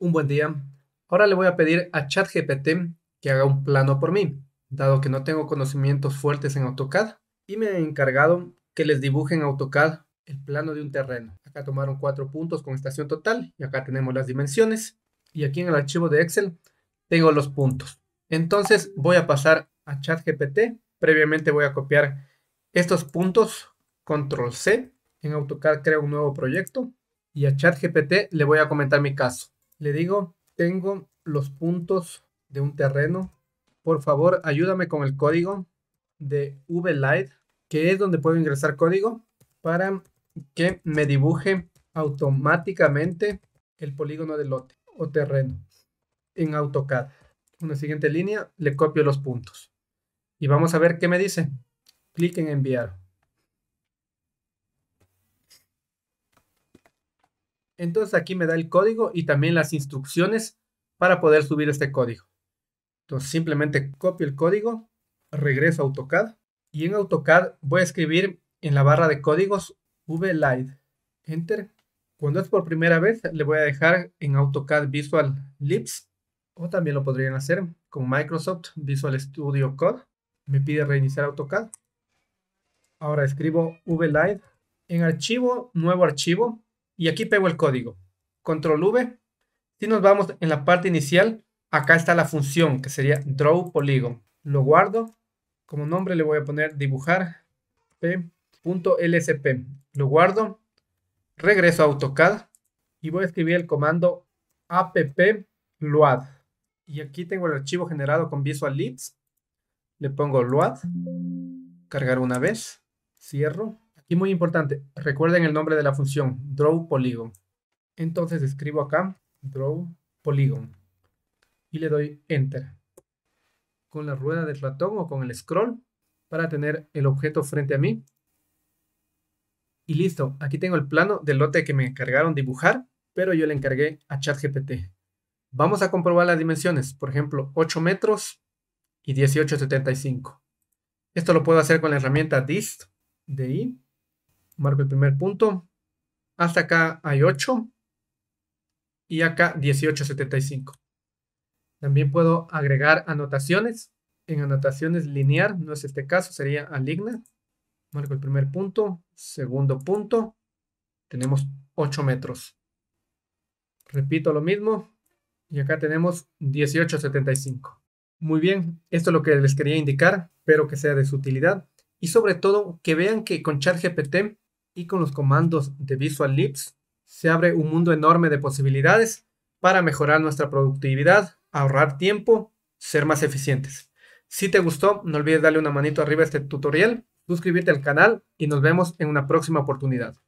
Un buen día. Ahora le voy a pedir a ChatGPT que haga un plano por mí, dado que no tengo conocimientos fuertes en AutoCAD y me he encargado que les dibuje en AutoCAD el plano de un terreno. Acá tomaron cuatro puntos con estación total y acá tenemos las dimensiones y aquí en el archivo de Excel tengo los puntos. Entonces voy a pasar a ChatGPT. Previamente voy a copiar estos puntos, control C. En AutoCAD creo un nuevo proyecto y a ChatGPT le voy a comentar mi caso. Le digo, tengo los puntos de un terreno. Por favor, ayúdame con el código de VLight, que es donde puedo ingresar código para que me dibuje automáticamente el polígono de lote o terreno en AutoCAD. En la siguiente línea le copio los puntos. Y vamos a ver qué me dice. Clic en enviar. Entonces aquí me da el código y también las instrucciones para poder subir este código. Entonces simplemente copio el código, regreso a AutoCAD y en AutoCAD voy a escribir en la barra de códigos vlite Enter. Cuando es por primera vez le voy a dejar en AutoCAD Visual Lips o también lo podrían hacer con Microsoft Visual Studio Code. Me pide reiniciar AutoCAD. Ahora escribo vlite En archivo, nuevo archivo, y aquí pego el código. Control V. Si nos vamos en la parte inicial, acá está la función que sería draw polygon. Lo guardo. Como nombre le voy a poner dibujar p.lsp. Lo guardo. Regreso a AutoCAD y voy a escribir el comando app load. Y aquí tengo el archivo generado con Visual lips Le pongo load. Cargar una vez. Cierro y muy importante, recuerden el nombre de la función, draw polygon. Entonces escribo acá, draw polygon. Y le doy enter. Con la rueda del ratón o con el scroll para tener el objeto frente a mí. Y listo, aquí tengo el plano del lote que me encargaron dibujar, pero yo le encargué a ChatGPT. Vamos a comprobar las dimensiones, por ejemplo, 8 metros y 1875. Esto lo puedo hacer con la herramienta dist de i Marco el primer punto. Hasta acá hay 8 y acá 1875. También puedo agregar anotaciones. En anotaciones linear, no es este caso, sería aligna. Marco el primer punto, segundo punto. Tenemos 8 metros. Repito lo mismo. Y acá tenemos 1875. Muy bien, esto es lo que les quería indicar. Espero que sea de su utilidad. Y sobre todo, que vean que con ChatGPT y con los comandos de Visual Lips se abre un mundo enorme de posibilidades para mejorar nuestra productividad, ahorrar tiempo, ser más eficientes. Si te gustó, no olvides darle una manito arriba a este tutorial, suscribirte al canal y nos vemos en una próxima oportunidad.